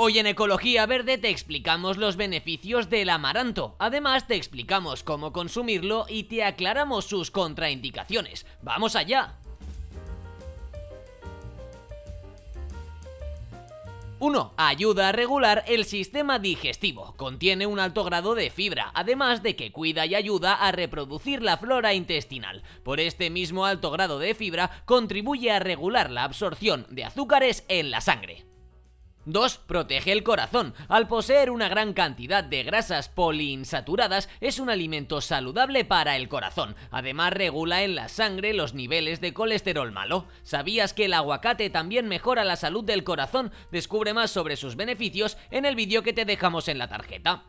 Hoy en Ecología Verde te explicamos los beneficios del amaranto. Además te explicamos cómo consumirlo y te aclaramos sus contraindicaciones. ¡Vamos allá! 1. Ayuda a regular el sistema digestivo. Contiene un alto grado de fibra, además de que cuida y ayuda a reproducir la flora intestinal. Por este mismo alto grado de fibra, contribuye a regular la absorción de azúcares en la sangre. 2. Protege el corazón. Al poseer una gran cantidad de grasas poliinsaturadas, es un alimento saludable para el corazón. Además, regula en la sangre los niveles de colesterol malo. ¿Sabías que el aguacate también mejora la salud del corazón? Descubre más sobre sus beneficios en el vídeo que te dejamos en la tarjeta.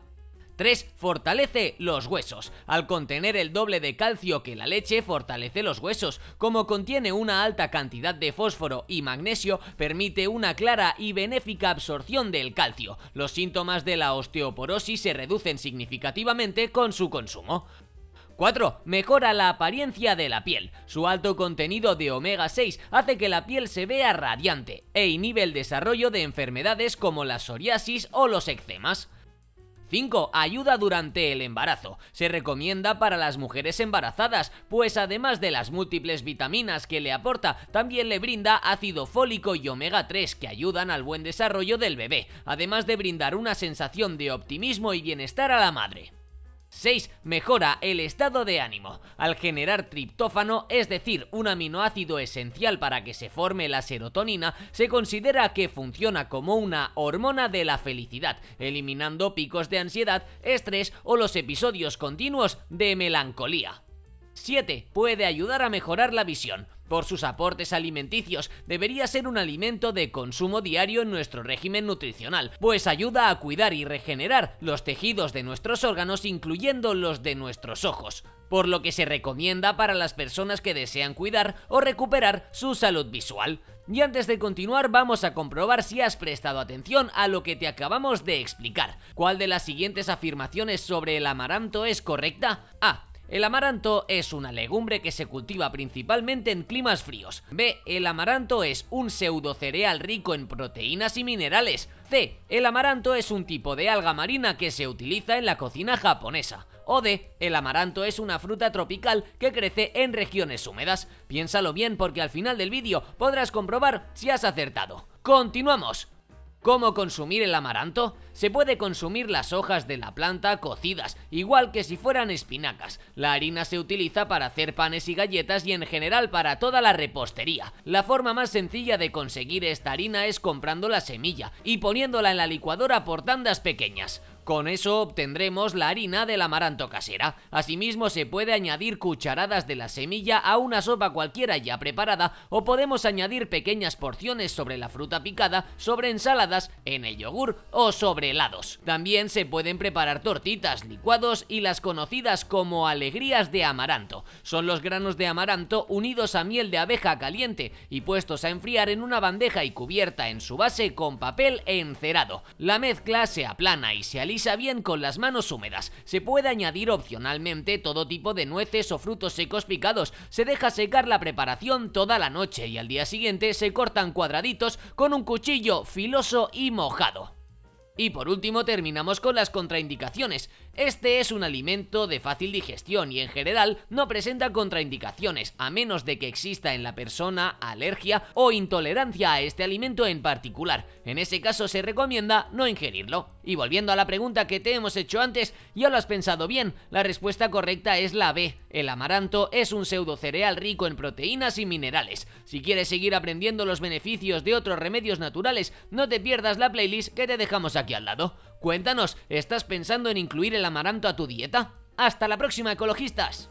3. Fortalece los huesos. Al contener el doble de calcio que la leche, fortalece los huesos. Como contiene una alta cantidad de fósforo y magnesio, permite una clara y benéfica absorción del calcio. Los síntomas de la osteoporosis se reducen significativamente con su consumo. 4. Mejora la apariencia de la piel. Su alto contenido de omega 6 hace que la piel se vea radiante e inhibe el desarrollo de enfermedades como la psoriasis o los eczemas. 5. Ayuda durante el embarazo. Se recomienda para las mujeres embarazadas, pues además de las múltiples vitaminas que le aporta, también le brinda ácido fólico y omega 3 que ayudan al buen desarrollo del bebé, además de brindar una sensación de optimismo y bienestar a la madre. 6. Mejora el estado de ánimo. Al generar triptófano, es decir, un aminoácido esencial para que se forme la serotonina, se considera que funciona como una hormona de la felicidad, eliminando picos de ansiedad, estrés o los episodios continuos de melancolía. 7. Puede ayudar a mejorar la visión por sus aportes alimenticios, debería ser un alimento de consumo diario en nuestro régimen nutricional, pues ayuda a cuidar y regenerar los tejidos de nuestros órganos incluyendo los de nuestros ojos por lo que se recomienda para las personas que desean cuidar o recuperar su salud visual. Y antes de continuar vamos a comprobar si has prestado atención a lo que te acabamos de explicar. ¿Cuál de las siguientes afirmaciones sobre el amaranto es correcta? A. El amaranto es una legumbre que se cultiva principalmente en climas fríos. B. El amaranto es un pseudo cereal rico en proteínas y minerales. C. El amaranto es un tipo de alga marina que se utiliza en la cocina japonesa. O D. El amaranto es una fruta tropical que crece en regiones húmedas. Piénsalo bien porque al final del vídeo podrás comprobar si has acertado. ¡Continuamos! ¿Cómo consumir el amaranto? Se puede consumir las hojas de la planta cocidas, igual que si fueran espinacas. La harina se utiliza para hacer panes y galletas y en general para toda la repostería. La forma más sencilla de conseguir esta harina es comprando la semilla y poniéndola en la licuadora por tandas pequeñas. Con eso obtendremos la harina del amaranto casera. Asimismo se puede añadir cucharadas de la semilla a una sopa cualquiera ya preparada o podemos añadir pequeñas porciones sobre la fruta picada, sobre ensaladas, en el yogur o sobre helados. También se pueden preparar tortitas, licuados y las conocidas como alegrías de amaranto. Son los granos de amaranto unidos a miel de abeja caliente y puestos a enfriar en una bandeja y cubierta en su base con papel encerado. La mezcla se aplana y se alisa pisa bien con las manos húmedas. Se puede añadir opcionalmente todo tipo de nueces o frutos secos picados. Se deja secar la preparación toda la noche y al día siguiente se cortan cuadraditos con un cuchillo filoso y mojado. Y por último terminamos con las contraindicaciones. Este es un alimento de fácil digestión y en general no presenta contraindicaciones a menos de que exista en la persona alergia o intolerancia a este alimento en particular. En ese caso se recomienda no ingerirlo. Y volviendo a la pregunta que te hemos hecho antes, ya lo has pensado bien, la respuesta correcta es la B. El amaranto es un pseudo cereal rico en proteínas y minerales. Si quieres seguir aprendiendo los beneficios de otros remedios naturales, no te pierdas la playlist que te dejamos aquí al lado. Cuéntanos, ¿estás pensando en incluir el amaranto a tu dieta? ¡Hasta la próxima, ecologistas!